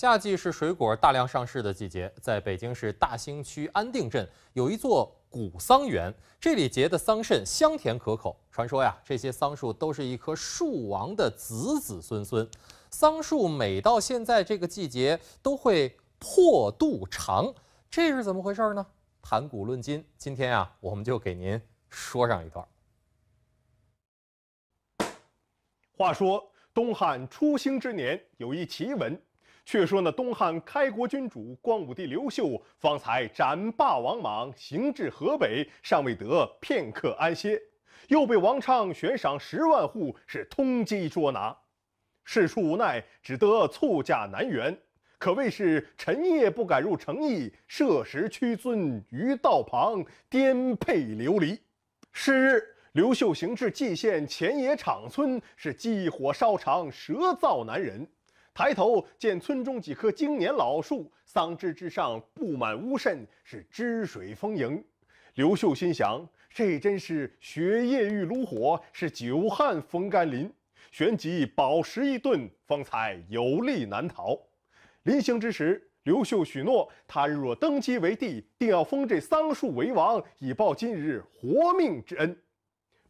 夏季是水果大量上市的季节。在北京市大兴区安定镇，有一座古桑园，这里结的桑葚香甜可口。传说呀，这些桑树都是一棵树王的子子孙孙。桑树每到现在这个季节都会破肚长，这是怎么回事呢？谈古论今，今天啊，我们就给您说上一段。话说东汉初兴之年，有一奇闻。却说那东汉开国君主光武帝刘秀，方才斩霸王莽，行至河北，尚未得片刻安歇，又被王畅悬赏十万户是通缉捉拿，事出无奈，只得促驾南辕，可谓是臣夜不敢入城邑，设时屈尊于道旁，颠沛流离。是日，刘秀行至蓟县前野场村，是饥火烧肠，舌燥难忍。抬头见村中几棵经年老树，桑枝之上布满乌渗，是汁水丰盈。刘秀心想：这真是雪夜遇炉火，是久旱逢甘霖。旋即饱食一顿，方才有力难逃。临行之时，刘秀许诺：他日若登基为帝，定要封这桑树为王，以报今日活命之恩。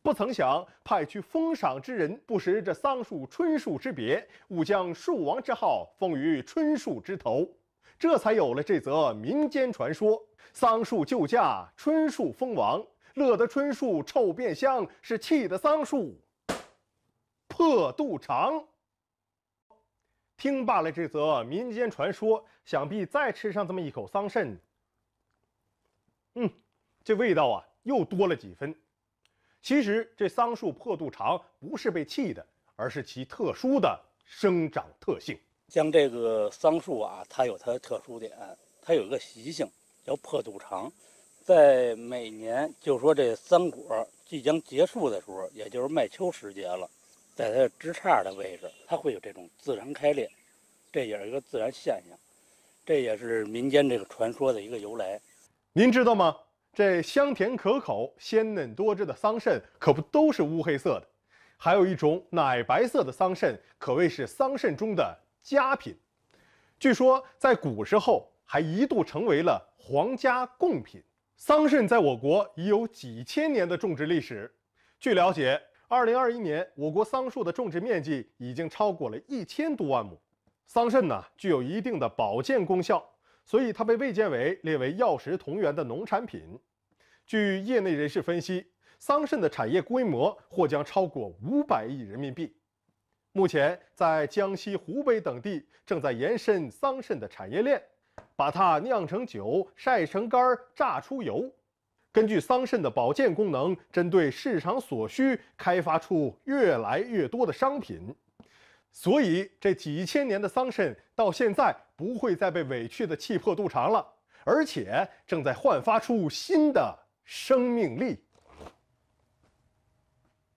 不曾想派去封赏之人不识这桑树春树之别，误将树王之号封于春树之头，这才有了这则民间传说：桑树救驾，春树封王，乐得春树臭变香，是气得桑树破肚肠。听罢了这则民间传说，想必再吃上这么一口桑葚，嗯，这味道啊，又多了几分。其实这桑树破肚长不是被气的，而是其特殊的生长特性。像这个桑树啊，它有它的特殊点，它有一个习性叫破肚长，在每年就说这桑果即将结束的时候，也就是麦秋时节了，在它的枝杈的位置，它会有这种自然开裂，这也是一个自然现象，这也是民间这个传说的一个由来。您知道吗？这香甜可口、鲜嫩多汁的桑葚，可不都是乌黑色的，还有一种奶白色的桑葚，可谓是桑葚中的佳品。据说在古时候，还一度成为了皇家贡品。桑葚在我国已有几千年的种植历史。据了解，2021年我国桑树的种植面积已经超过了一千多万亩。桑葚呢，具有一定的保健功效。所以它被卫健委列为药食同源的农产品。据业内人士分析，桑葚的产业规模或将超过五百亿人民币。目前，在江西、湖北等地正在延伸桑葚的产业链，把它酿成酒、晒成干、榨出油。根据桑葚的保健功能，针对市场所需，开发出越来越多的商品。所以，这几千年的桑葚到现在不会再被委屈的气破肚肠了，而且正在焕发出新的生命力。